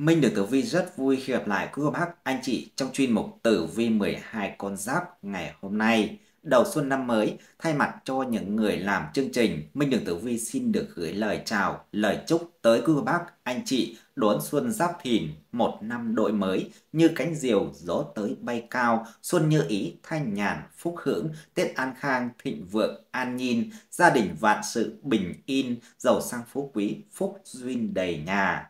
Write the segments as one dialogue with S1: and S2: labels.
S1: Minh được Tử Vi rất vui khi gặp lại quý cô bác anh chị trong chuyên mục Tử Vi 12 con giáp ngày hôm nay. Đầu xuân năm mới, thay mặt cho những người làm chương trình, Minh Đường Tử Vi xin được gửi lời chào, lời chúc tới quý cô bác, anh chị đón xuân giáp thìn, một năm đội mới, như cánh diều gió tới bay cao, xuân như ý, thanh nhàn, phúc hưởng, Tết an khang, thịnh vượng, an nhiên, gia đình vạn sự bình yên, giàu sang phú quý, phúc duyên đầy nhà.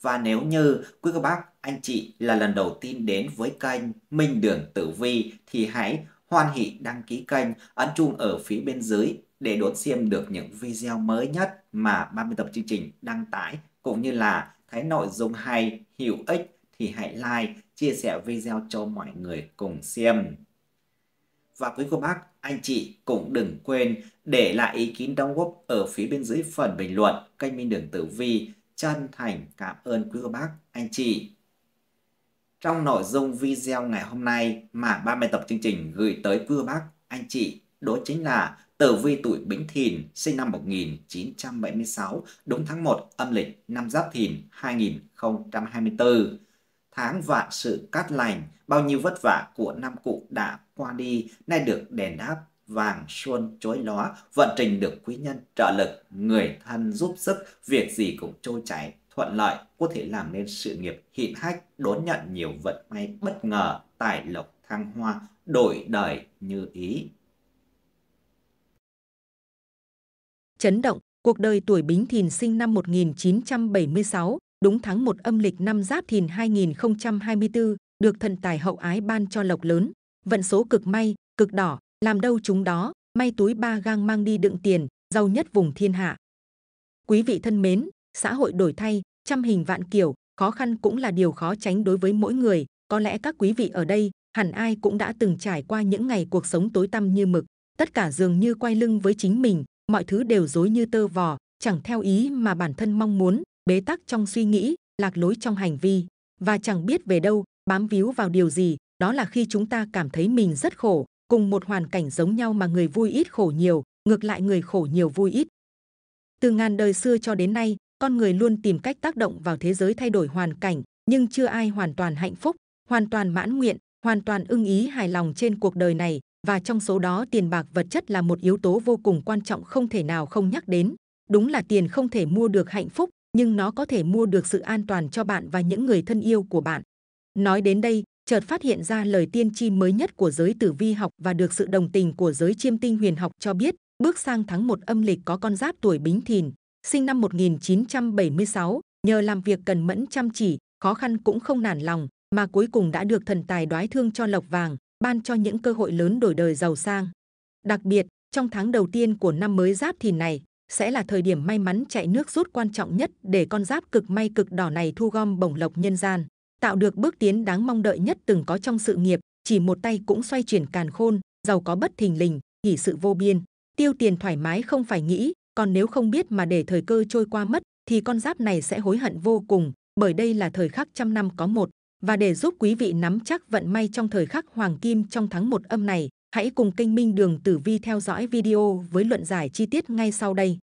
S1: Và nếu như quý cô bác, anh chị là lần đầu tiên đến với kênh Minh Đường Tử Vi thì hãy hoan hỷ đăng ký kênh, ấn chuông ở phía bên dưới để đón xem được những video mới nhất mà 30 tập chương trình đăng tải cũng như là thấy nội dung hay, hữu ích thì hãy like, chia sẻ video cho mọi người cùng xem. Và quý cô bác, anh chị cũng đừng quên để lại ý kiến đóng góp ở phía bên dưới phần bình luận kênh Minh Đường Tử Vi chân thành cảm ơn quý cô bác, anh chị. Trong nội dung video ngày hôm nay mà ban biên tập chương trình gửi tới quý cô bác, anh chị, đó chính là Tử vi tuổi Bính Thìn sinh năm 1976, đúng tháng 1 âm lịch năm Giáp Thìn 2024. Tháng vạn sự cát lành, bao nhiêu vất vả của năm cụ đã qua đi, nay được đền đáp vàng xuân chối ló, vận trình được quý nhân trợ lực, người thân giúp sức, việc gì cũng trôi chảy, thuận lợi, có thể làm nên sự nghiệp hiện hách, đón nhận nhiều vận may bất ngờ, tài lộc thăng hoa, đổi đời như ý.
S2: Chấn động, cuộc đời tuổi Bính Thìn sinh năm 1976, đúng tháng 1 âm lịch năm Giáp Thìn 2024, được thần tài hậu ái ban cho lộc lớn, vận số cực may, cực đỏ, làm đâu chúng đó, may túi ba gang mang đi đựng tiền, giàu nhất vùng thiên hạ. Quý vị thân mến, xã hội đổi thay, trăm hình vạn kiểu, khó khăn cũng là điều khó tránh đối với mỗi người, có lẽ các quý vị ở đây hẳn ai cũng đã từng trải qua những ngày cuộc sống tối tăm như mực, tất cả dường như quay lưng với chính mình, mọi thứ đều rối như tơ vò, chẳng theo ý mà bản thân mong muốn, bế tắc trong suy nghĩ, lạc lối trong hành vi và chẳng biết về đâu, bám víu vào điều gì, đó là khi chúng ta cảm thấy mình rất khổ, cùng một hoàn cảnh giống nhau mà người vui ít khổ nhiều, ngược lại người khổ nhiều vui ít. Từ ngàn đời xưa cho đến nay, con người luôn tìm cách tác động vào thế giới thay đổi hoàn cảnh, nhưng chưa ai hoàn toàn hạnh phúc, hoàn toàn mãn nguyện, hoàn toàn ưng ý hài lòng trên cuộc đời này và trong số đó tiền bạc vật chất là một yếu tố vô cùng quan trọng không thể nào không nhắc đến. Đúng là tiền không thể mua được hạnh phúc, nhưng nó có thể mua được sự an toàn cho bạn và những người thân yêu của bạn. Nói đến đây, chợt phát hiện ra lời tiên tri mới nhất của giới tử vi học và được sự đồng tình của giới chiêm tinh huyền học cho biết, bước sang tháng 1 âm lịch có con giáp tuổi Bính Thìn, sinh năm 1976, nhờ làm việc cần mẫn chăm chỉ, khó khăn cũng không nản lòng, mà cuối cùng đã được thần tài đoái thương cho lộc vàng, ban cho những cơ hội lớn đổi đời giàu sang. Đặc biệt, trong tháng đầu tiên của năm mới giáp thìn này, sẽ là thời điểm may mắn chạy nước rút quan trọng nhất để con giáp cực may cực đỏ này thu gom bổng lộc nhân gian tạo được bước tiến đáng mong đợi nhất từng có trong sự nghiệp chỉ một tay cũng xoay chuyển càn khôn giàu có bất thình lình hỉ sự vô biên tiêu tiền thoải mái không phải nghĩ còn nếu không biết mà để thời cơ trôi qua mất thì con giáp này sẽ hối hận vô cùng bởi đây là thời khắc trăm năm có một và để giúp quý vị nắm chắc vận may trong thời khắc hoàng kim trong tháng một âm này hãy cùng kênh minh đường tử vi theo dõi video với luận giải chi tiết ngay sau đây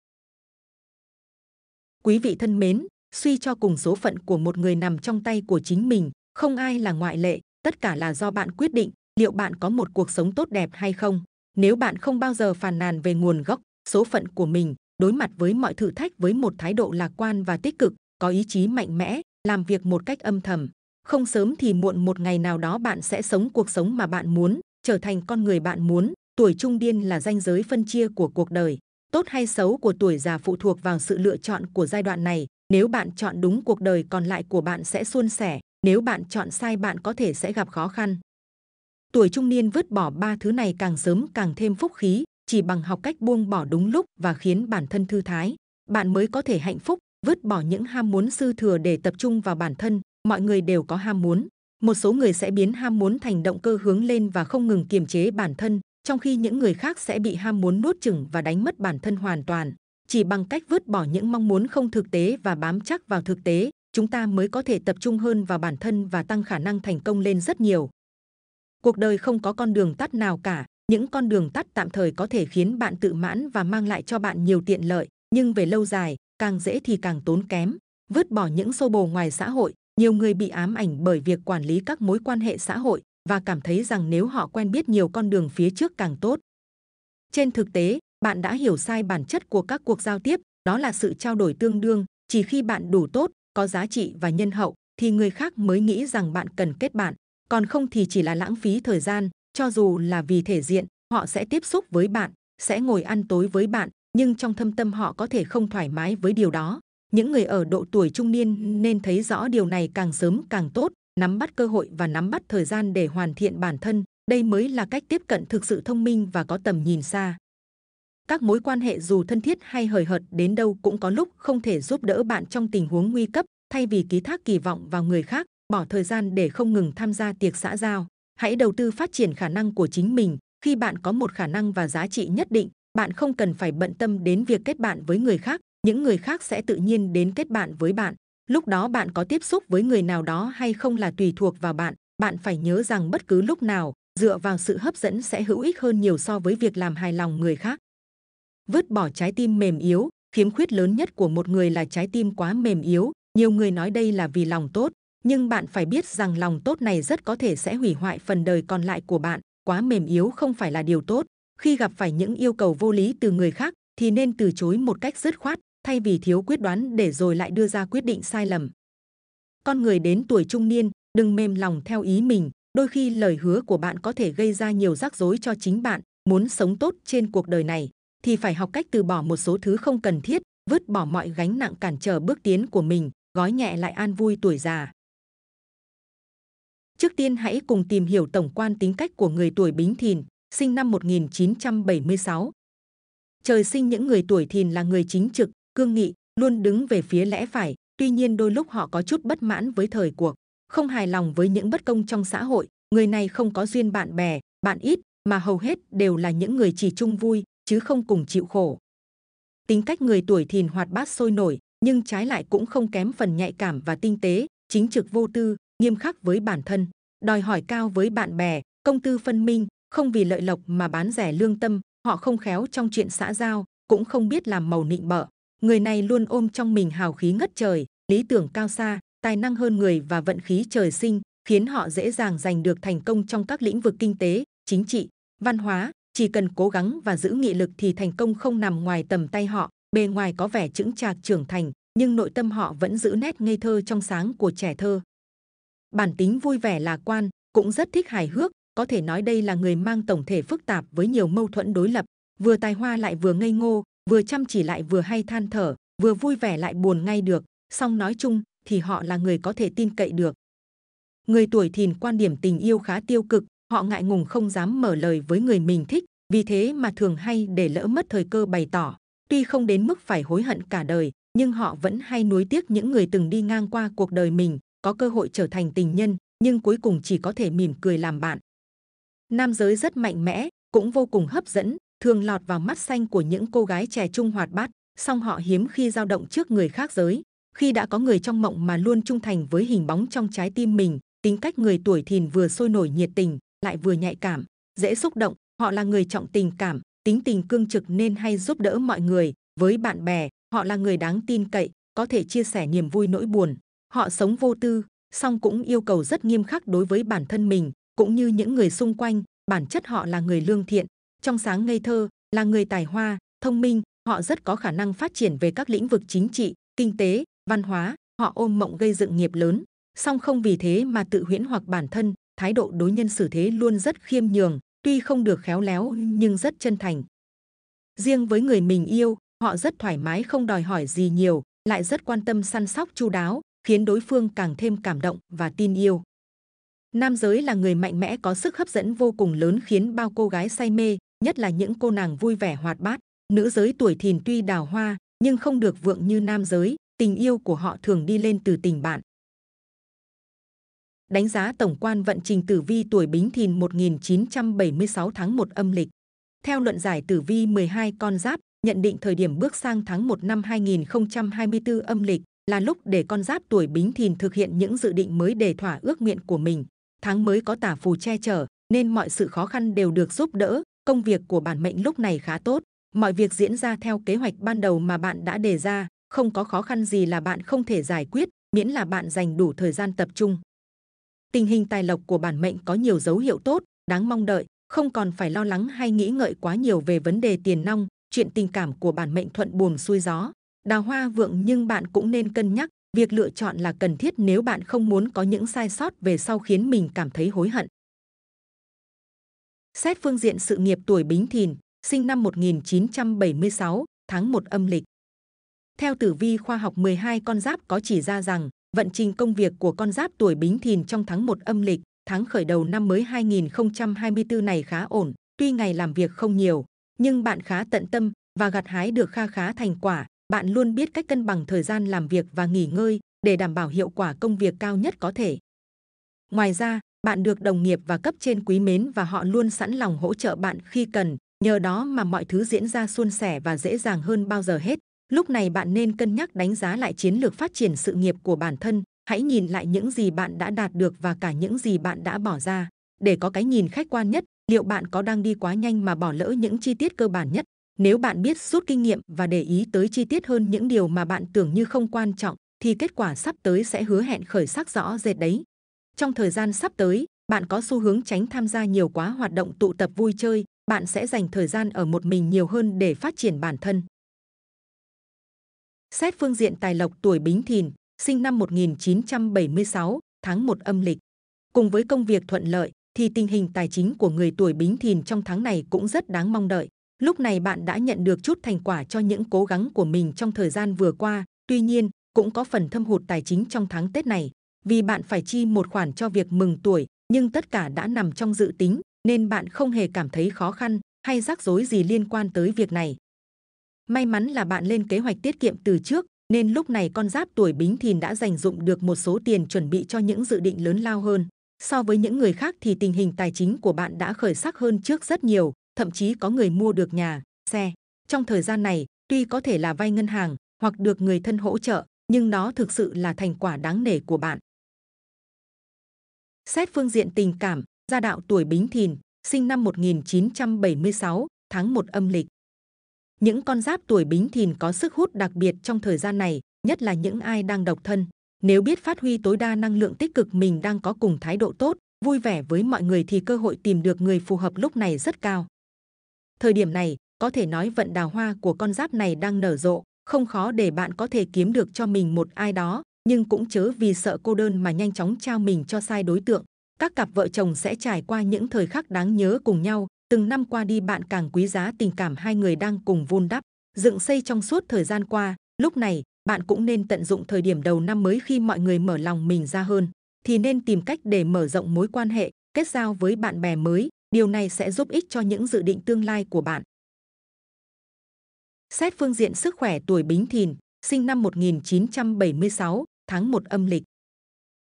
S2: quý vị thân mến suy cho cùng số phận của một người nằm trong tay của chính mình, không ai là ngoại lệ, tất cả là do bạn quyết định liệu bạn có một cuộc sống tốt đẹp hay không. Nếu bạn không bao giờ phàn nàn về nguồn gốc, số phận của mình, đối mặt với mọi thử thách với một thái độ lạc quan và tích cực, có ý chí mạnh mẽ, làm việc một cách âm thầm. Không sớm thì muộn một ngày nào đó bạn sẽ sống cuộc sống mà bạn muốn, trở thành con người bạn muốn. Tuổi trung niên là ranh giới phân chia của cuộc đời. Tốt hay xấu của tuổi già phụ thuộc vào sự lựa chọn của giai đoạn này, nếu bạn chọn đúng cuộc đời còn lại của bạn sẽ suôn sẻ, nếu bạn chọn sai bạn có thể sẽ gặp khó khăn. Tuổi trung niên vứt bỏ ba thứ này càng sớm càng thêm phúc khí, chỉ bằng học cách buông bỏ đúng lúc và khiến bản thân thư thái, bạn mới có thể hạnh phúc, vứt bỏ những ham muốn sư thừa để tập trung vào bản thân, mọi người đều có ham muốn. Một số người sẽ biến ham muốn thành động cơ hướng lên và không ngừng kiềm chế bản thân, trong khi những người khác sẽ bị ham muốn nuốt chửng và đánh mất bản thân hoàn toàn chỉ bằng cách vứt bỏ những mong muốn không thực tế và bám chắc vào thực tế chúng ta mới có thể tập trung hơn vào bản thân và tăng khả năng thành công lên rất nhiều cuộc đời không có con đường tắt nào cả những con đường tắt tạm thời có thể khiến bạn tự mãn và mang lại cho bạn nhiều tiện lợi nhưng về lâu dài càng dễ thì càng tốn kém vứt bỏ những xô bồ ngoài xã hội nhiều người bị ám ảnh bởi việc quản lý các mối quan hệ xã hội và cảm thấy rằng nếu họ quen biết nhiều con đường phía trước càng tốt trên thực tế bạn đã hiểu sai bản chất của các cuộc giao tiếp đó là sự trao đổi tương đương chỉ khi bạn đủ tốt có giá trị và nhân hậu thì người khác mới nghĩ rằng bạn cần kết bạn còn không thì chỉ là lãng phí thời gian cho dù là vì thể diện họ sẽ tiếp xúc với bạn sẽ ngồi ăn tối với bạn nhưng trong thâm tâm họ có thể không thoải mái với điều đó những người ở độ tuổi trung niên nên thấy rõ điều này càng sớm càng tốt nắm bắt cơ hội và nắm bắt thời gian để hoàn thiện bản thân đây mới là cách tiếp cận thực sự thông minh và có tầm nhìn xa các mối quan hệ dù thân thiết hay hời hợt đến đâu cũng có lúc không thể giúp đỡ bạn trong tình huống nguy cấp thay vì ký thác kỳ vọng vào người khác bỏ thời gian để không ngừng tham gia tiệc xã giao hãy đầu tư phát triển khả năng của chính mình khi bạn có một khả năng và giá trị nhất định bạn không cần phải bận tâm đến việc kết bạn với người khác những người khác sẽ tự nhiên đến kết bạn với bạn lúc đó bạn có tiếp xúc với người nào đó hay không là tùy thuộc vào bạn bạn phải nhớ rằng bất cứ lúc nào dựa vào sự hấp dẫn sẽ hữu ích hơn nhiều so với việc làm hài lòng người khác vứt bỏ trái tim mềm yếu khiếm khuyết lớn nhất của một người là trái tim quá mềm yếu nhiều người nói đây là vì lòng tốt nhưng bạn phải biết rằng lòng tốt này rất có thể sẽ hủy hoại phần đời còn lại của bạn quá mềm yếu không phải là điều tốt khi gặp phải những yêu cầu vô lý từ người khác thì nên từ chối một cách dứt khoát thay vì thiếu quyết đoán để rồi lại đưa ra quyết định sai lầm con người đến tuổi trung niên đừng mềm lòng theo ý mình đôi khi lời hứa của bạn có thể gây ra nhiều rắc rối cho chính bạn muốn sống tốt trên cuộc đời này thì phải học cách từ bỏ một số thứ không cần thiết, vứt bỏ mọi gánh nặng cản trở bước tiến của mình, gói nhẹ lại an vui tuổi già. Trước tiên hãy cùng tìm hiểu tổng quan tính cách của người tuổi Bính Thìn, sinh năm 1976. Trời sinh những người tuổi Thìn là người chính trực, cương nghị, luôn đứng về phía lẽ phải, tuy nhiên đôi lúc họ có chút bất mãn với thời cuộc, không hài lòng với những bất công trong xã hội, người này không có duyên bạn bè, bạn ít mà hầu hết đều là những người chỉ chung vui, chứ không cùng chịu khổ. Tính cách người tuổi thìn hoạt bát sôi nổi, nhưng trái lại cũng không kém phần nhạy cảm và tinh tế, chính trực vô tư, nghiêm khắc với bản thân, đòi hỏi cao với bạn bè, công tư phân minh, không vì lợi lộc mà bán rẻ lương tâm, họ không khéo trong chuyện xã giao, cũng không biết làm màu nịnh bợ. Người này luôn ôm trong mình hào khí ngất trời, lý tưởng cao xa, tài năng hơn người và vận khí trời sinh, khiến họ dễ dàng giành được thành công trong các lĩnh vực kinh tế, chính trị, văn hóa, chỉ cần cố gắng và giữ nghị lực thì thành công không nằm ngoài tầm tay họ bề ngoài có vẻ chững chạc trưởng thành nhưng nội tâm họ vẫn giữ nét ngây thơ trong sáng của trẻ thơ bản tính vui vẻ lạc quan cũng rất thích hài hước có thể nói đây là người mang tổng thể phức tạp với nhiều mâu thuẫn đối lập vừa tài hoa lại vừa ngây ngô vừa chăm chỉ lại vừa hay than thở vừa vui vẻ lại buồn ngay được song nói chung thì họ là người có thể tin cậy được người tuổi thìn quan điểm tình yêu khá tiêu cực họ ngại ngùng không dám mở lời với người mình thích vì thế mà thường hay để lỡ mất thời cơ bày tỏ tuy không đến mức phải hối hận cả đời nhưng họ vẫn hay nuối tiếc những người từng đi ngang qua cuộc đời mình có cơ hội trở thành tình nhân nhưng cuối cùng chỉ có thể mỉm cười làm bạn nam giới rất mạnh mẽ cũng vô cùng hấp dẫn thường lọt vào mắt xanh của những cô gái trẻ trung hoạt bát song họ hiếm khi dao động trước người khác giới khi đã có người trong mộng mà luôn trung thành với hình bóng trong trái tim mình tính cách người tuổi thìn vừa sôi nổi nhiệt tình lại vừa nhạy cảm dễ xúc động họ là người trọng tình cảm tính tình cương trực nên hay giúp đỡ mọi người với bạn bè họ là người đáng tin cậy có thể chia sẻ niềm vui nỗi buồn họ sống vô tư song cũng yêu cầu rất nghiêm khắc đối với bản thân mình cũng như những người xung quanh bản chất họ là người lương thiện trong sáng ngây thơ là người tài hoa thông minh họ rất có khả năng phát triển về các lĩnh vực chính trị kinh tế văn hóa họ ôm mộng gây dựng nghiệp lớn song không vì thế mà tự huyễn hoặc bản thân thái độ đối nhân xử thế luôn rất khiêm nhường, tuy không được khéo léo nhưng rất chân thành. Riêng với người mình yêu, họ rất thoải mái không đòi hỏi gì nhiều, lại rất quan tâm săn sóc chu đáo, khiến đối phương càng thêm cảm động và tin yêu. Nam giới là người mạnh mẽ có sức hấp dẫn vô cùng lớn khiến bao cô gái say mê, nhất là những cô nàng vui vẻ hoạt bát. Nữ giới tuổi thìn tuy đào hoa, nhưng không được vượng như nam giới, tình yêu của họ thường đi lên từ tình bạn, đánh giá tổng quan vận trình tử vi tuổi Bính Thìn 1976 tháng 1 âm lịch. Theo luận giải tử vi 12 con giáp, nhận định thời điểm bước sang tháng 1 năm 2024 âm lịch là lúc để con giáp tuổi Bính Thìn thực hiện những dự định mới để thỏa ước nguyện của mình. Tháng mới có tả phù che chở, nên mọi sự khó khăn đều được giúp đỡ, công việc của bản mệnh lúc này khá tốt. Mọi việc diễn ra theo kế hoạch ban đầu mà bạn đã đề ra, không có khó khăn gì là bạn không thể giải quyết, miễn là bạn dành đủ thời gian tập trung tình hình tài lộc của bản mệnh có nhiều dấu hiệu tốt, đáng mong đợi, không còn phải lo lắng hay nghĩ ngợi quá nhiều về vấn đề tiền nong, chuyện tình cảm của bản mệnh thuận buồm xuôi gió. Đào hoa vượng nhưng bạn cũng nên cân nhắc, việc lựa chọn là cần thiết nếu bạn không muốn có những sai sót về sau khiến mình cảm thấy hối hận. Xét phương diện sự nghiệp tuổi Bính Thìn, sinh năm 1976, tháng 1 âm lịch. Theo tử vi khoa học 12 con giáp có chỉ ra rằng, Vận trình công việc của con giáp tuổi Bính Thìn trong tháng 1 âm lịch, tháng khởi đầu năm mới 2024 này khá ổn, tuy ngày làm việc không nhiều, nhưng bạn khá tận tâm và gặt hái được kha khá thành quả. Bạn luôn biết cách cân bằng thời gian làm việc và nghỉ ngơi để đảm bảo hiệu quả công việc cao nhất có thể. Ngoài ra, bạn được đồng nghiệp và cấp trên quý mến và họ luôn sẵn lòng hỗ trợ bạn khi cần, nhờ đó mà mọi thứ diễn ra suôn sẻ và dễ dàng hơn bao giờ hết lúc này bạn nên cân nhắc đánh giá lại chiến lược phát triển sự nghiệp của bản thân hãy nhìn lại những gì bạn đã đạt được và cả những gì bạn đã bỏ ra để có cái nhìn khách quan nhất liệu bạn có đang đi quá nhanh mà bỏ lỡ những chi tiết cơ bản nhất nếu bạn biết rút kinh nghiệm và để ý tới chi tiết hơn những điều mà bạn tưởng như không quan trọng thì kết quả sắp tới sẽ hứa hẹn khởi sắc rõ rệt đấy trong thời gian sắp tới bạn có xu hướng tránh tham gia nhiều quá hoạt động tụ tập vui chơi bạn sẽ dành thời gian ở một mình nhiều hơn để phát triển bản thân Xét phương diện tài lộc tuổi Bính Thìn, sinh năm 1976, tháng 1 âm lịch. Cùng với công việc thuận lợi, thì tình hình tài chính của người tuổi Bính Thìn trong tháng này cũng rất đáng mong đợi. Lúc này bạn đã nhận được chút thành quả cho những cố gắng của mình trong thời gian vừa qua, tuy nhiên cũng có phần thâm hụt tài chính trong tháng Tết này, vì bạn phải chi một khoản cho việc mừng tuổi, nhưng tất cả đã nằm trong dự tính, nên bạn không hề cảm thấy khó khăn hay rắc rối gì liên quan tới việc này. May mắn là bạn lên kế hoạch tiết kiệm từ trước, nên lúc này con giáp tuổi bính thìn đã dành dụng được một số tiền chuẩn bị cho những dự định lớn lao hơn. So với những người khác thì tình hình tài chính của bạn đã khởi sắc hơn trước rất nhiều, thậm chí có người mua được nhà, xe. Trong thời gian này, tuy có thể là vay ngân hàng hoặc được người thân hỗ trợ, nhưng đó thực sự là thành quả đáng nể của bạn. Xét phương diện tình cảm, gia đạo tuổi Bính Thìn, sinh năm 1976, tháng 1 âm lịch, những con giáp tuổi bính thìn có sức hút đặc biệt trong thời gian này, nhất là những ai đang độc thân. Nếu biết phát huy tối đa năng lượng tích cực mình đang có cùng thái độ tốt, vui vẻ với mọi người thì cơ hội tìm được người phù hợp lúc này rất cao. Thời điểm này, có thể nói vận đào hoa của con giáp này đang nở rộ, không khó để bạn có thể kiếm được cho mình một ai đó, nhưng cũng chớ vì sợ cô đơn mà nhanh chóng trao mình cho sai đối tượng. Các cặp vợ chồng sẽ trải qua những thời khắc đáng nhớ cùng nhau, từng năm qua đi bạn càng quý giá tình cảm hai người đang cùng vun đắp, dựng xây trong suốt thời gian qua. Lúc này, bạn cũng nên tận dụng thời điểm đầu năm mới khi mọi người mở lòng mình ra hơn, thì nên tìm cách để mở rộng mối quan hệ, kết giao với bạn bè mới. Điều này sẽ giúp ích cho những dự định tương lai của bạn. Xét phương diện sức khỏe tuổi Bính Thìn, sinh năm 1976, tháng 1 âm lịch.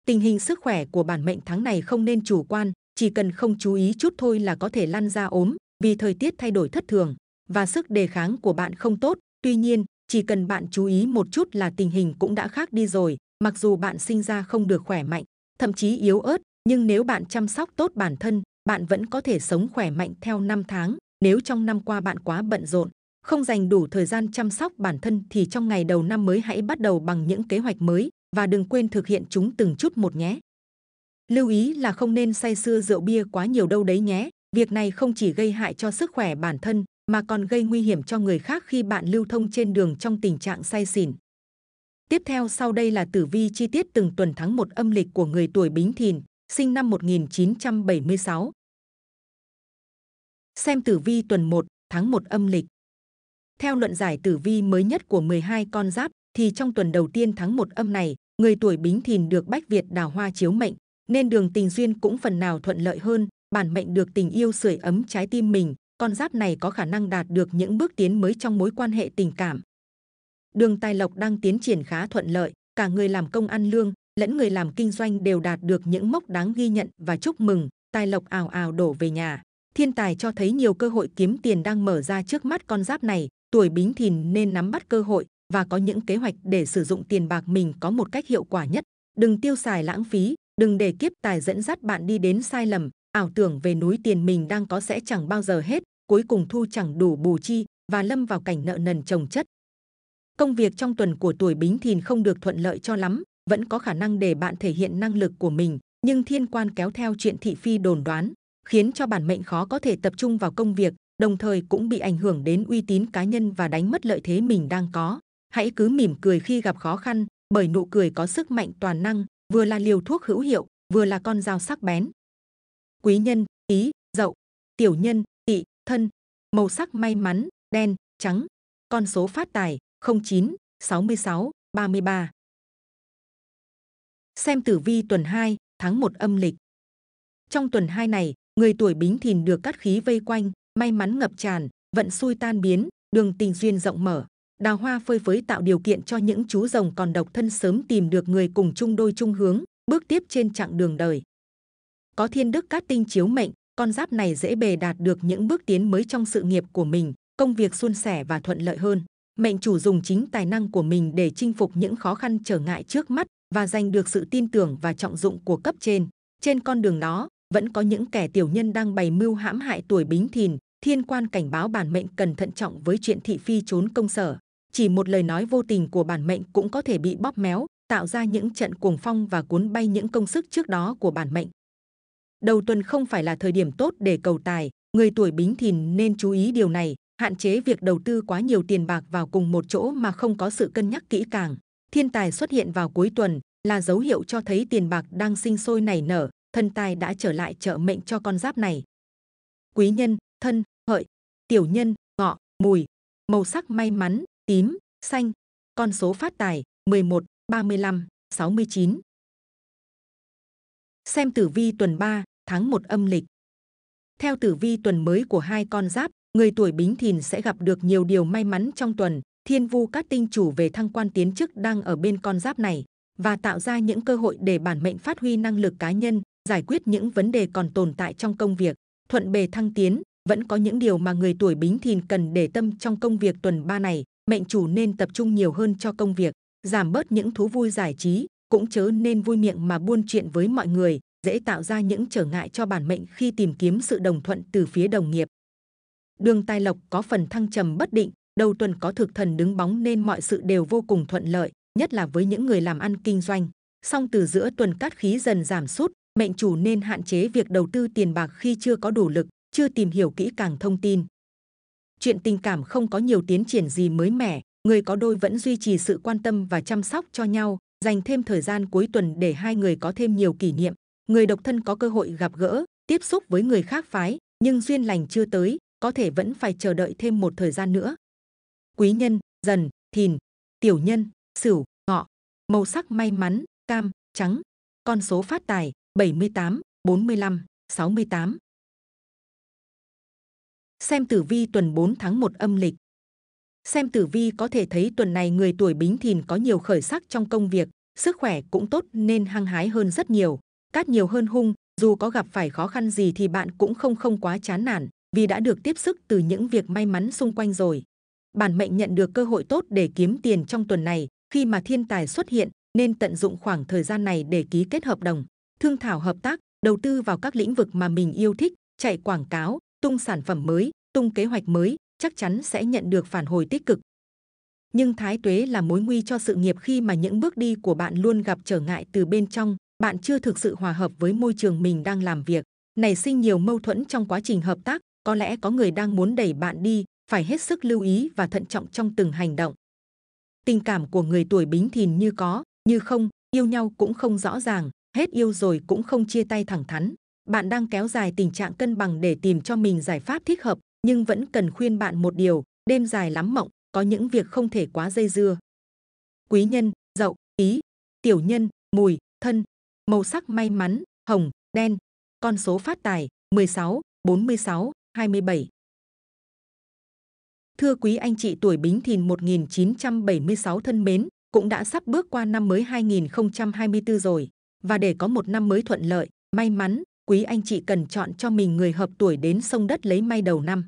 S2: Tình hình sức khỏe của bản mệnh tháng này không nên chủ quan, chỉ cần không chú ý chút thôi là có thể lăn ra ốm vì thời tiết thay đổi thất thường và sức đề kháng của bạn không tốt. Tuy nhiên, chỉ cần bạn chú ý một chút là tình hình cũng đã khác đi rồi, mặc dù bạn sinh ra không được khỏe mạnh, thậm chí yếu ớt, nhưng nếu bạn chăm sóc tốt bản thân, bạn vẫn có thể sống khỏe mạnh theo năm tháng. Nếu trong năm qua bạn quá bận rộn, không dành đủ thời gian chăm sóc bản thân thì trong ngày đầu năm mới hãy bắt đầu bằng những kế hoạch mới và đừng quên thực hiện chúng từng chút một nhé lưu ý là không nên say sưa rượu bia quá nhiều đâu đấy nhé việc này không chỉ gây hại cho sức khỏe bản thân mà còn gây nguy hiểm cho người khác khi bạn lưu thông trên đường trong tình trạng say xỉn tiếp theo sau đây là tử vi chi tiết từng tuần tháng một âm lịch của người tuổi bính thìn sinh năm 1976 xem tử vi tuần 1 tháng 1 âm lịch theo luận giải tử vi mới nhất của 12 con giáp thì trong tuần đầu tiên tháng 1 âm này, người tuổi Bính Thìn được Bách Việt đào hoa chiếu mệnh, nên đường tình duyên cũng phần nào thuận lợi hơn, bản mệnh được tình yêu sưởi ấm trái tim mình, con giáp này có khả năng đạt được những bước tiến mới trong mối quan hệ tình cảm. Đường tài lộc đang tiến triển khá thuận lợi, cả người làm công ăn lương, lẫn người làm kinh doanh đều đạt được những mốc đáng ghi nhận và chúc mừng, tài lộc ào ào đổ về nhà. Thiên tài cho thấy nhiều cơ hội kiếm tiền đang mở ra trước mắt con giáp này, tuổi bính thìn nên nắm bắt cơ hội và có những kế hoạch để sử dụng tiền bạc mình có một cách hiệu quả nhất. Đừng tiêu xài lãng phí, Đừng để kiếp tài dẫn dắt bạn đi đến sai lầm, ảo tưởng về núi tiền mình đang có sẽ chẳng bao giờ hết, cuối cùng thu chẳng đủ bù chi và lâm vào cảnh nợ nần chồng chất. Công việc trong tuần của tuổi bính thìn không được thuận lợi cho lắm, vẫn có khả năng để bạn thể hiện năng lực của mình, nhưng thiên quan kéo theo chuyện thị phi đồn đoán, khiến cho bản mệnh khó có thể tập trung vào công việc, đồng thời cũng bị ảnh hưởng đến uy tín cá nhân và đánh mất lợi thế mình đang có. Hãy cứ mỉm cười khi gặp khó khăn, bởi nụ cười có sức mạnh toàn năng, vừa là liều thuốc hữu hiệu, vừa là con dao sắc bén. Quý nhân, ý, dậu, tiểu nhân, tỵ, thân, màu sắc may mắn, đen, trắng, con số phát tài 09 66 33. Xem tử vi tuần 2, tháng 1 âm lịch. Trong tuần 2 này, người tuổi Bính Thìn được các khí vây quanh, may mắn ngập tràn, vận xui tan biến, đường tình duyên rộng mở. Đào hoa phơi phới tạo điều kiện cho những chú rồng còn độc thân sớm tìm được người cùng chung đôi chung hướng, bước tiếp trên chặng đường đời. Có thiên đức cát tinh chiếu mệnh, con giáp này dễ bề đạt được những bước tiến mới trong sự nghiệp của mình, công việc suôn sẻ và thuận lợi hơn. Mệnh chủ dùng chính tài năng của mình để chinh phục những khó khăn trở ngại trước mắt và giành được sự tin tưởng và trọng dụng của cấp trên. Trên con đường đó, vẫn có những kẻ tiểu nhân đang bày mưu hãm hại tuổi bính thìn, thiên quan cảnh báo bản mệnh cần thận trọng với chuyện thị phi trốn công sở chỉ một lời nói vô tình của bản mệnh cũng có thể bị bóp méo, tạo ra những trận cuồng phong và cuốn bay những công sức trước đó của bản mệnh. Đầu tuần không phải là thời điểm tốt để cầu tài, người tuổi bính thìn nên chú ý điều này, hạn chế việc đầu tư quá nhiều tiền bạc vào cùng một chỗ mà không có sự cân nhắc kỹ càng. Thiên tài xuất hiện vào cuối tuần là dấu hiệu cho thấy tiền bạc đang sinh sôi nảy nở, thân tài đã trở lại trợ mệnh cho con giáp này. Quý nhân, thân, hợi, tiểu nhân, ngọ, mùi, màu sắc may mắn, tím, xanh. Con số phát tài 11, 35, 69. Xem tử vi tuần 3, tháng 1 âm lịch. Theo tử vi tuần mới của hai con giáp, người tuổi bính thìn sẽ gặp được nhiều điều may mắn trong tuần. Thiên vu các tinh chủ về thăng quan tiến chức đang ở bên con giáp này và tạo ra những cơ hội để bản mệnh phát huy năng lực cá nhân, giải quyết những vấn đề còn tồn tại trong công việc, thuận bề thăng tiến, vẫn có những điều mà người tuổi Bính Thìn cần để tâm trong công việc tuần 3 này, mệnh chủ nên tập trung nhiều hơn cho công việc, giảm bớt những thú vui giải trí, cũng chớ nên vui miệng mà buôn chuyện với mọi người, dễ tạo ra những trở ngại cho bản mệnh khi tìm kiếm sự đồng thuận từ phía đồng nghiệp. Đường tài lộc có phần thăng trầm bất định, đầu tuần có thực thần đứng bóng nên mọi sự đều vô cùng thuận lợi, nhất là với những người làm ăn kinh doanh. Song từ giữa tuần cát khí dần giảm sút, mệnh chủ nên hạn chế việc đầu tư tiền bạc khi chưa có đủ lực, chưa tìm hiểu kỹ càng thông tin chuyện tình cảm không có nhiều tiến triển gì mới mẻ người có đôi vẫn duy trì sự quan tâm và chăm sóc cho nhau dành thêm thời gian cuối tuần để hai người có thêm nhiều kỷ niệm người độc thân có cơ hội gặp gỡ tiếp xúc với người khác phái nhưng duyên lành chưa tới có thể vẫn phải chờ đợi thêm một thời gian nữa quý nhân dần thìn tiểu nhân sửu ngọ màu sắc may mắn cam trắng con số phát tài 78 45 68 Xem tử vi tuần 4 tháng 1 âm lịch. Xem tử vi có thể thấy tuần này người tuổi bính thìn có nhiều khởi sắc trong công việc, sức khỏe cũng tốt nên hăng hái hơn rất nhiều, cát nhiều hơn hung, dù có gặp phải khó khăn gì thì bạn cũng không không quá chán nản vì đã được tiếp sức từ những việc may mắn xung quanh rồi. Bản mệnh nhận được cơ hội tốt để kiếm tiền trong tuần này khi mà thiên tài xuất hiện nên tận dụng khoảng thời gian này để ký kết hợp đồng, thương thảo hợp tác, đầu tư vào các lĩnh vực mà mình yêu thích, chạy quảng cáo, tung sản phẩm mới, tung kế hoạch mới, chắc chắn sẽ nhận được phản hồi tích cực. Nhưng thái tuế là mối nguy cho sự nghiệp khi mà những bước đi của bạn luôn gặp trở ngại từ bên trong, bạn chưa thực sự hòa hợp với môi trường mình đang làm việc, nảy sinh nhiều mâu thuẫn trong quá trình hợp tác, có lẽ có người đang muốn đẩy bạn đi, phải hết sức lưu ý và thận trọng trong từng hành động. Tình cảm của người tuổi Bính Thìn như có, như không, yêu nhau cũng không rõ ràng, hết yêu rồi cũng không chia tay thẳng thắn bạn đang kéo dài tình trạng cân bằng để tìm cho mình giải pháp thích hợp, nhưng vẫn cần khuyên bạn một điều, đêm dài lắm mộng, có những việc không thể quá dây dưa. Quý nhân, dậu, ý, tiểu nhân, mùi, thân, màu sắc may mắn, hồng, đen, con số phát tài 16, 46, 27. Thưa quý anh chị tuổi Bính Thìn 1976 thân mến, cũng đã sắp bước qua năm mới 2024 rồi. Và để có một năm mới thuận lợi, may mắn, quý anh chị cần chọn cho mình người hợp tuổi đến sông đất lấy may đầu năm.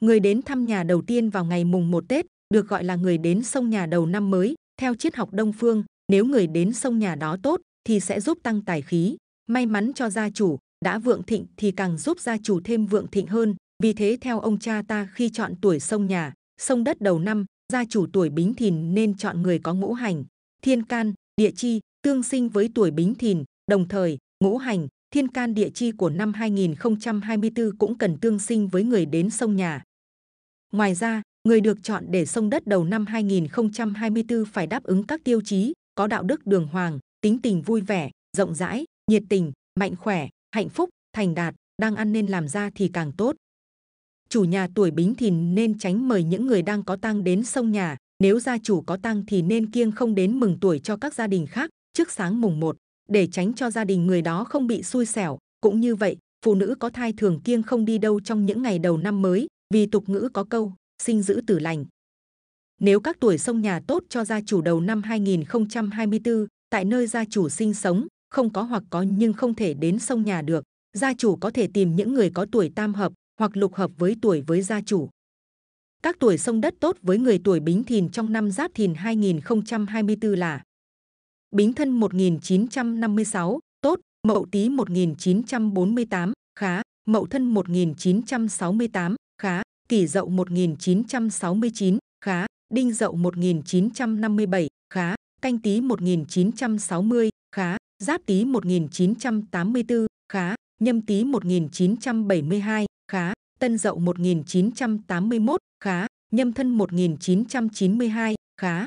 S2: Người đến thăm nhà đầu tiên vào ngày mùng 1 Tết được gọi là người đến sông nhà đầu năm mới. Theo triết học Đông Phương, nếu người đến sông nhà đó tốt thì sẽ giúp tăng tài khí, may mắn cho gia chủ, đã vượng thịnh thì càng giúp gia chủ thêm vượng thịnh hơn. Vì thế theo ông cha ta khi chọn tuổi sông nhà, sông đất đầu năm, gia chủ tuổi bính thìn nên chọn người có ngũ hành, thiên can, địa chi, tương sinh với tuổi bính thìn, đồng thời ngũ hành, thiên can địa chi của năm 2024 cũng cần tương sinh với người đến sông nhà. Ngoài ra, người được chọn để sông đất đầu năm 2024 phải đáp ứng các tiêu chí, có đạo đức đường hoàng, tính tình vui vẻ, rộng rãi, nhiệt tình, mạnh khỏe, hạnh phúc, thành đạt, đang ăn nên làm ra thì càng tốt. Chủ nhà tuổi bính thìn nên tránh mời những người đang có tang đến sông nhà, nếu gia chủ có tang thì nên kiêng không đến mừng tuổi cho các gia đình khác trước sáng mùng 1 để tránh cho gia đình người đó không bị xui xẻo. Cũng như vậy, phụ nữ có thai thường kiêng không đi đâu trong những ngày đầu năm mới, vì tục ngữ có câu, sinh giữ tử lành. Nếu các tuổi sông nhà tốt cho gia chủ đầu năm 2024, tại nơi gia chủ sinh sống, không có hoặc có nhưng không thể đến sông nhà được, gia chủ có thể tìm những người có tuổi tam hợp hoặc lục hợp với tuổi với gia chủ. Các tuổi sông đất tốt với người tuổi bính thìn trong năm giáp thìn 2024 là Bính thân 1956, tốt, Mậu Tý 1948, khá, Mậu thân 1968, khá, Kỷ Dậu 1969, khá, Đinh Dậu 1957, khá, Canh Tý 1960, khá, Giáp Tý 1984, khá, Nhâm Tý 1972, khá, Tân Dậu 1981, khá, Nhâm Thân 1992, khá.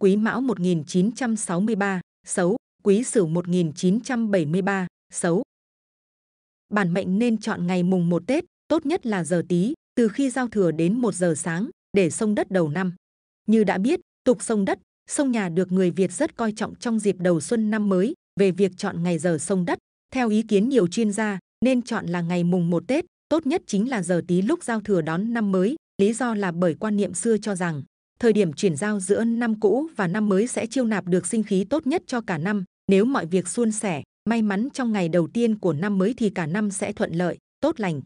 S2: Quý Mão 1963, xấu, Quý Sửu 1973, xấu. Bản mệnh nên chọn ngày mùng 1 Tết, tốt nhất là giờ tý, từ khi giao thừa đến 1 giờ sáng, để sông đất đầu năm. Như đã biết, tục sông đất, sông nhà được người Việt rất coi trọng trong dịp đầu xuân năm mới về việc chọn ngày giờ sông đất. Theo ý kiến nhiều chuyên gia, nên chọn là ngày mùng 1 Tết, tốt nhất chính là giờ tý lúc giao thừa đón năm mới. Lý do là bởi quan niệm xưa cho rằng Thời điểm chuyển giao giữa năm cũ và năm mới sẽ chiêu nạp được sinh khí tốt nhất cho cả năm. Nếu mọi việc suôn sẻ, may mắn trong ngày đầu tiên của năm mới thì cả năm sẽ thuận lợi, tốt lành.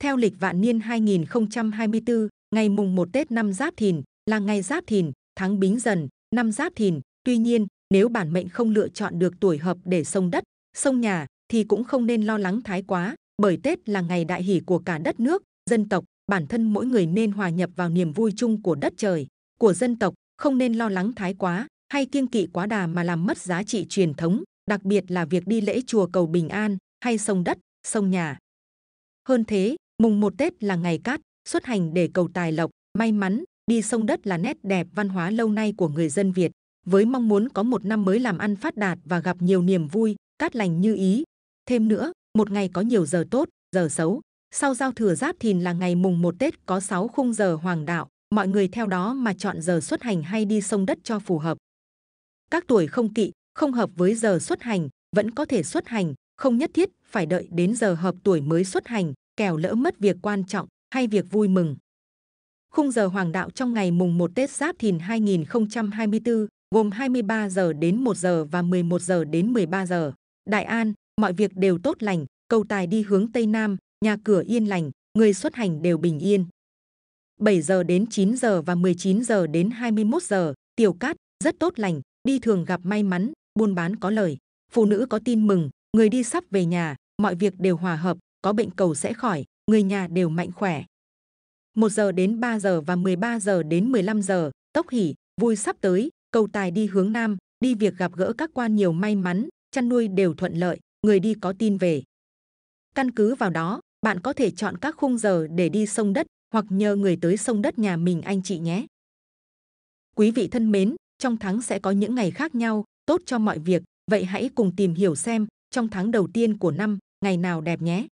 S2: Theo lịch vạn niên 2024, ngày mùng 1 Tết năm Giáp Thìn là ngày Giáp Thìn, tháng Bính Dần, năm Giáp Thìn. Tuy nhiên, nếu bản mệnh không lựa chọn được tuổi hợp để sông đất, sông nhà thì cũng không nên lo lắng thái quá, bởi Tết là ngày đại hỷ của cả đất nước, dân tộc, bản thân mỗi người nên hòa nhập vào niềm vui chung của đất trời, của dân tộc, không nên lo lắng thái quá hay kiêng kỵ quá đà mà làm mất giá trị truyền thống, đặc biệt là việc đi lễ chùa cầu bình an hay sông đất, sông nhà. Hơn thế, mùng một Tết là ngày cát, xuất hành để cầu tài lộc, may mắn, đi sông đất là nét đẹp văn hóa lâu nay của người dân Việt. Với mong muốn có một năm mới làm ăn phát đạt và gặp nhiều niềm vui, cát lành như ý. Thêm nữa, một ngày có nhiều giờ tốt, giờ xấu, sau giao thừa giáp thìn là ngày mùng 1 Tết có 6 khung giờ hoàng đạo, mọi người theo đó mà chọn giờ xuất hành hay đi sông đất cho phù hợp. Các tuổi không kỵ, không hợp với giờ xuất hành, vẫn có thể xuất hành, không nhất thiết phải đợi đến giờ hợp tuổi mới xuất hành, kẻo lỡ mất việc quan trọng hay việc vui mừng. Khung giờ hoàng đạo trong ngày mùng 1 Tết Giáp Thìn 2024 gồm 23 giờ đến 1 giờ và 11 giờ đến 13 giờ. Đại An, mọi việc đều tốt lành, cầu tài đi hướng Tây Nam, nhà cửa yên lành, người xuất hành đều bình yên. 7 giờ đến 9 giờ và 19 giờ đến 21 giờ, tiểu cát, rất tốt lành, đi thường gặp may mắn, buôn bán có lời, phụ nữ có tin mừng, người đi sắp về nhà, mọi việc đều hòa hợp, có bệnh cầu sẽ khỏi, người nhà đều mạnh khỏe. 1 giờ đến 3 giờ và 13 giờ đến 15 giờ, tốc hỉ, vui sắp tới, cầu tài đi hướng nam, đi việc gặp gỡ các quan nhiều may mắn, chăn nuôi đều thuận lợi, người đi có tin về. Căn cứ vào đó, bạn có thể chọn các khung giờ để đi sông đất hoặc nhờ người tới sông đất nhà mình anh chị nhé. Quý vị thân mến, trong tháng sẽ có những ngày khác nhau, tốt cho mọi việc, vậy hãy cùng tìm hiểu xem trong tháng đầu tiên của năm, ngày nào đẹp nhé.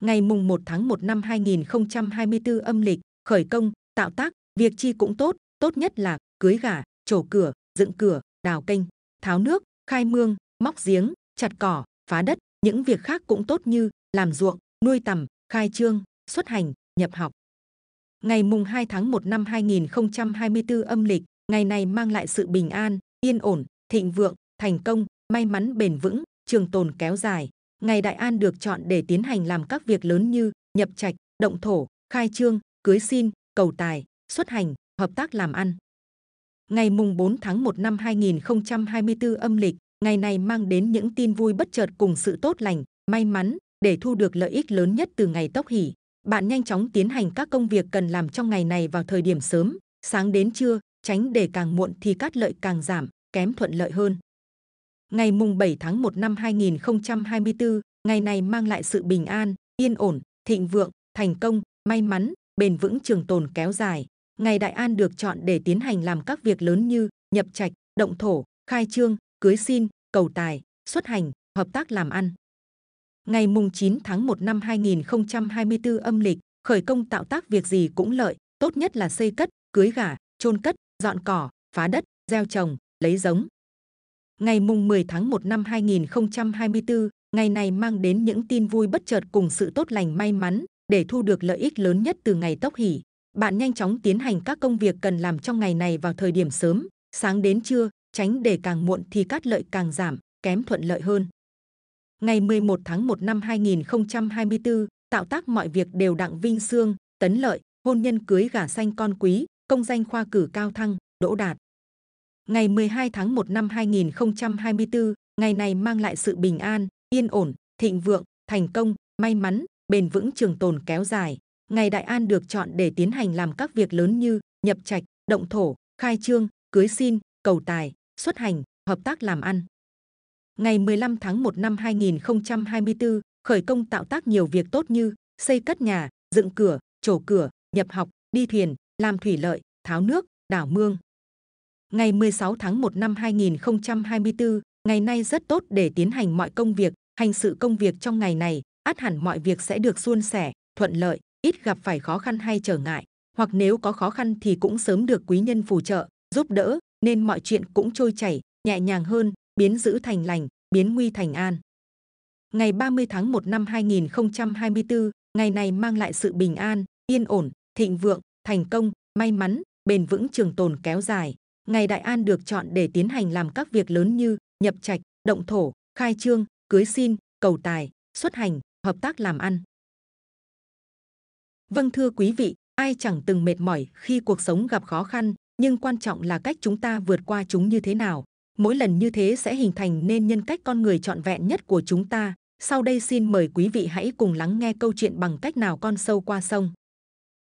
S2: Ngày mùng 1 tháng 1 năm 2024 âm lịch, khởi công, tạo tác, việc chi cũng tốt, tốt nhất là cưới gả, trổ cửa, dựng cửa, đào kênh, tháo nước, khai mương, móc giếng, chặt cỏ, phá đất, những việc khác cũng tốt như làm ruộng, nuôi tầm, khai trương, xuất hành, nhập học. Ngày mùng 2 tháng 1 năm 2024 âm lịch, ngày này mang lại sự bình an, yên ổn, thịnh vượng, thành công, may mắn bền vững, trường tồn kéo dài. Ngày đại an được chọn để tiến hành làm các việc lớn như nhập trạch, động thổ, khai trương, cưới xin, cầu tài, xuất hành, hợp tác làm ăn. Ngày mùng 4 tháng 1 năm 2024 âm lịch, ngày này mang đến những tin vui bất chợt cùng sự tốt lành, may mắn, để thu được lợi ích lớn nhất từ ngày tốc hỷ. Bạn nhanh chóng tiến hành các công việc cần làm trong ngày này vào thời điểm sớm, sáng đến trưa, tránh để càng muộn thì các lợi càng giảm, kém thuận lợi hơn. Ngày mùng 7 tháng 1 năm 2024, ngày này mang lại sự bình an, yên ổn, thịnh vượng, thành công, may mắn, bền vững trường tồn kéo dài. Ngày đại an được chọn để tiến hành làm các việc lớn như nhập trạch, động thổ, khai trương, cưới xin, cầu tài, xuất hành, hợp tác làm ăn. Ngày mùng 9 tháng 1 năm 2024 âm lịch, khởi công tạo tác việc gì cũng lợi, tốt nhất là xây cất, cưới gả, chôn cất, dọn cỏ, phá đất, gieo trồng, lấy giống. Ngày mùng 10 tháng 1 năm 2024, ngày này mang đến những tin vui bất chợt cùng sự tốt lành may mắn để thu được lợi ích lớn nhất từ ngày tốc hỷ. Bạn nhanh chóng tiến hành các công việc cần làm trong ngày này vào thời điểm sớm, sáng đến trưa, tránh để càng muộn thì các lợi càng giảm, kém thuận lợi hơn ngày 11 tháng 1 năm 2024, tạo tác mọi việc đều đặng vinh xương, tấn lợi, hôn nhân cưới gả sanh con quý, công danh khoa cử cao thăng, đỗ đạt. Ngày 12 tháng 1 năm 2024, ngày này mang lại sự bình an, yên ổn, thịnh vượng, thành công, may mắn, bền vững trường tồn kéo dài. Ngày đại an được chọn để tiến hành làm các việc lớn như nhập trạch, động thổ, khai trương, cưới xin, cầu tài, xuất hành, hợp tác làm ăn ngày 15 tháng 1 năm 2024, khởi công tạo tác nhiều việc tốt như xây cất nhà, dựng cửa, trổ cửa, nhập học, đi thuyền, làm thủy lợi, tháo nước, đảo mương. Ngày 16 tháng 1 năm 2024, ngày nay rất tốt để tiến hành mọi công việc, hành sự công việc trong ngày này, át hẳn mọi việc sẽ được suôn sẻ, thuận lợi, ít gặp phải khó khăn hay trở ngại, hoặc nếu có khó khăn thì cũng sớm được quý nhân phù trợ, giúp đỡ, nên mọi chuyện cũng trôi chảy, nhẹ nhàng hơn, biến dữ thành lành, biến nguy thành an. Ngày 30 tháng 1 năm 2024, ngày này mang lại sự bình an, yên ổn, thịnh vượng, thành công, may mắn, bền vững trường tồn kéo dài. Ngày đại an được chọn để tiến hành làm các việc lớn như nhập trạch, động thổ, khai trương, cưới xin, cầu tài, xuất hành, hợp tác làm ăn. Vâng thưa quý vị, ai chẳng từng mệt mỏi khi cuộc sống gặp khó khăn, nhưng quan trọng là cách chúng ta vượt qua chúng như thế nào mỗi lần như thế sẽ hình thành nên nhân cách con người trọn vẹn nhất của chúng ta. Sau đây xin mời quý vị hãy cùng lắng nghe câu chuyện bằng cách nào con sâu qua sông.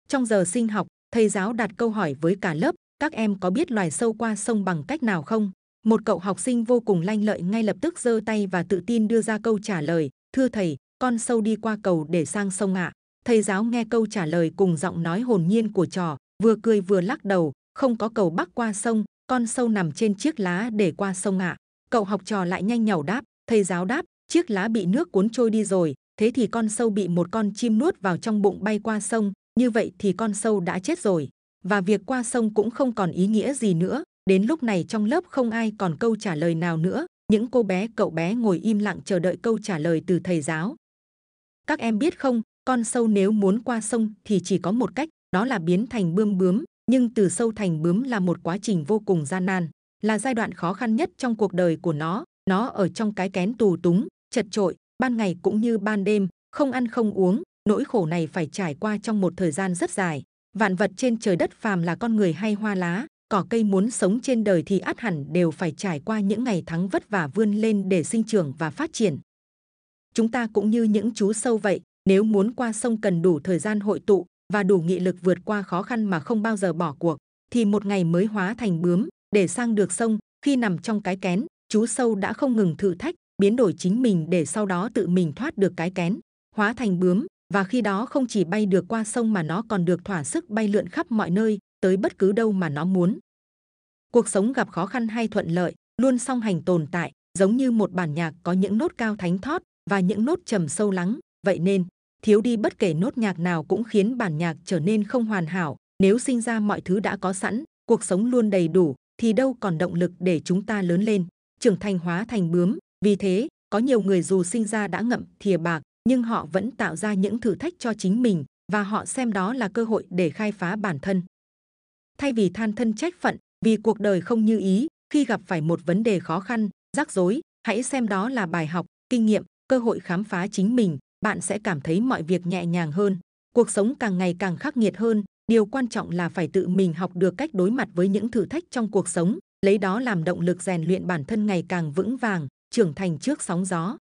S2: Trong giờ sinh học, thầy giáo đặt câu hỏi với cả lớp, các em có biết loài sâu qua sông bằng cách nào không? Một cậu học sinh vô cùng lanh lợi ngay lập tức giơ tay và tự tin đưa ra câu trả lời, thưa thầy, con sâu đi qua cầu để sang sông ạ. À. Thầy giáo nghe câu trả lời cùng giọng nói hồn nhiên của trò, vừa cười vừa lắc đầu, không có cầu bắc qua sông, con sâu nằm trên chiếc lá để qua sông ạ cậu học trò lại nhanh nhảu đáp thầy giáo đáp chiếc lá bị nước cuốn trôi đi rồi thế thì con sâu bị một con chim nuốt vào trong bụng bay qua sông như vậy thì con sâu đã chết rồi và việc qua sông cũng không còn ý nghĩa gì nữa đến lúc này trong lớp không ai còn câu trả lời nào nữa những cô bé cậu bé ngồi im lặng chờ đợi câu trả lời từ thầy giáo các em biết không con sâu nếu muốn qua sông thì chỉ có một cách đó là biến thành bươm bướm nhưng từ sâu thành bướm là một quá trình vô cùng gian nan, là giai đoạn khó khăn nhất trong cuộc đời của nó. Nó ở trong cái kén tù túng, chật trội, ban ngày cũng như ban đêm, không ăn không uống, nỗi khổ này phải trải qua trong một thời gian rất dài. Vạn vật trên trời đất phàm là con người hay hoa lá, cỏ cây muốn sống trên đời thì át hẳn đều phải trải qua những ngày tháng vất vả vươn lên để sinh trưởng và phát triển. Chúng ta cũng như những chú sâu vậy, nếu muốn qua sông cần đủ thời gian hội tụ, và đủ nghị lực vượt qua khó khăn mà không bao giờ bỏ cuộc thì một ngày mới hóa thành bướm để sang được sông khi nằm trong cái kén chú sâu đã không ngừng thử thách biến đổi chính mình để sau đó tự mình thoát được cái kén hóa thành bướm và khi đó không chỉ bay được qua sông mà nó còn được thỏa sức bay lượn khắp mọi nơi tới bất cứ đâu mà nó muốn cuộc sống gặp khó khăn hay thuận lợi luôn song hành tồn tại giống như một bản nhạc có những nốt cao thánh thót và những nốt trầm sâu lắng vậy nên thiếu đi bất kể nốt nhạc nào cũng khiến bản nhạc trở nên không hoàn hảo. Nếu sinh ra mọi thứ đã có sẵn, cuộc sống luôn đầy đủ, thì đâu còn động lực để chúng ta lớn lên, trưởng thành hóa thành bướm. Vì thế, có nhiều người dù sinh ra đã ngậm thìa bạc, nhưng họ vẫn tạo ra những thử thách cho chính mình và họ xem đó là cơ hội để khai phá bản thân. Thay vì than thân trách phận vì cuộc đời không như ý, khi gặp phải một vấn đề khó khăn, rắc rối, hãy xem đó là bài học, kinh nghiệm, cơ hội khám phá chính mình bạn sẽ cảm thấy mọi việc nhẹ nhàng hơn. Cuộc sống càng ngày càng khắc nghiệt hơn, điều quan trọng là phải tự mình học được cách đối mặt với những thử thách trong cuộc sống, lấy đó làm động lực rèn luyện bản thân ngày càng vững vàng, trưởng thành trước sóng gió.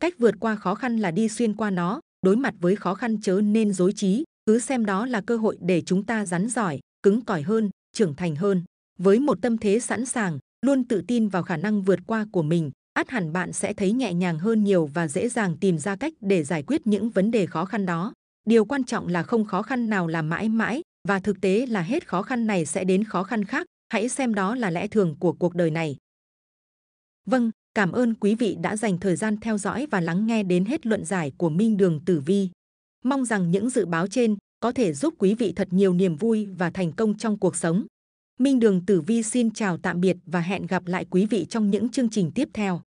S2: Cách vượt qua khó khăn là đi xuyên qua nó, đối mặt với khó khăn chớ nên dối trí, cứ xem đó là cơ hội để chúng ta rắn giỏi, cứng cỏi hơn, trưởng thành hơn. Với một tâm thế sẵn sàng, luôn tự tin vào khả năng vượt qua của mình, át hẳn bạn sẽ thấy nhẹ nhàng hơn nhiều và dễ dàng tìm ra cách để giải quyết những vấn đề khó khăn đó. Điều quan trọng là không khó khăn nào là mãi mãi và thực tế là hết khó khăn này sẽ đến khó khăn khác. Hãy xem đó là lẽ thường của cuộc đời này. Vâng, cảm ơn quý vị đã dành thời gian theo dõi và lắng nghe đến hết luận giải của Minh Đường Tử Vi. Mong rằng những dự báo trên có thể giúp quý vị thật nhiều niềm vui và thành công trong cuộc sống. Minh Đường Tử Vi xin chào tạm biệt và hẹn gặp lại quý vị trong những chương trình tiếp theo.